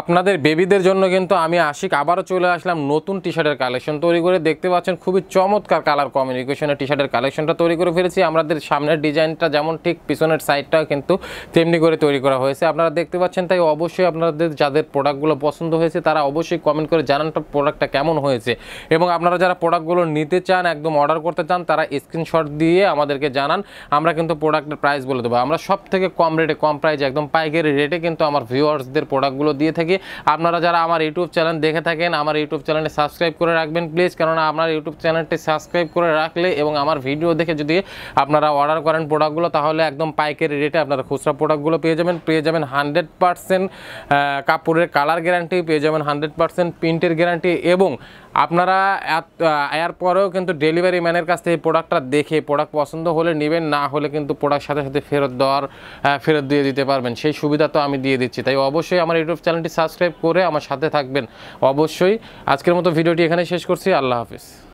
আপনাদের বেবিদের জন্য কিন্তু আমি আশিক আবারও চলে আসলাম নতুন টি শার্টের কালেকশন তৈরি করে দেখতে পাচ্ছেন খুবই চমৎকার কালার কমিউনিকেশনের টি শার্টের কালেকশনটা তৈরি করে ফেলেছি আমাদের সামনের ডিজাইনটা যেমন ঠিক পিছনের সাইডটাও কিন্তু তেমনি করে তৈরি করা হয়েছে আপনারা দেখতে পাচ্ছেন তাই অবশ্যই আপনাদের যাদের প্রোডাক্টগুলো পছন্দ হয়েছে তারা অবশ্যই কমেন্ট করে জানান প্রোডাক্টটা কেমন হয়েছে এবং আপনারা যারা প্রোডাক্টগুলো নিতে চান একদম অর্ডার করতে চান তারা স্ক্রিনশট দিয়ে আমাদেরকে জানান আমরা কিন্তু প্রোডাক্টের প্রাইস বলে দেবো আমরা সব থেকে কম রেটে কম প্রাইজ একদম পাইকারি রেটে কিন্তু আমার ভিউয়ার্সদের প্রোডাক্টগুলো দিয়ে দিয়ে থাকি আপনারা যারা আমার ইউটিউব চ্যানেল দেখে থাকেন আমার ইউটিউব চ্যানেলটি সাবস্ক্রাইব করে রাখবেন প্লিজ কেননা আপনার ইউটিউব চ্যানেলটি সাবস্ক্রাইব করে রাখলে এবং আমার ভিডিও দেখে যদি আপনারা অর্ডার করেন প্রোডাক্টগুলো তাহলে একদম পাইকারি রেটে আপনারা খুচরা প্রোডাক্টগুলো পেয়ে যাবেন পেয়ে যাবেন হান্ড্রেড পারসেন্ট কাপড়ের কালার গ্যারান্টি পেয়ে যাবেন হান্ড্রেড পারসেন্ট প্রিন্টের গ্যারান্টি এবং আপনারা এর পরেও কিন্তু ডেলিভারি ম্যানের কাছ থেকে প্রোডাক্টটা দেখে প্রোডাক্ট পছন্দ হলে নেবেন না হলে কিন্তু প্রোডাক্ট সাথে সাথে ফেরত দেওয়ার ফেরত দিয়ে দিতে পারবেন সেই সুবিধা তো আমি দিয়ে দিচ্ছি তাই অবশ্যই আমার ইউটিউব চ্যানেল চ্যানেলটি সাবস্ক্রাইব করে আমার সাথে থাকবেন অবশ্যই আজকের মতো ভিডিওটি এখানে শেষ করছি আল্লাহ হাফিজ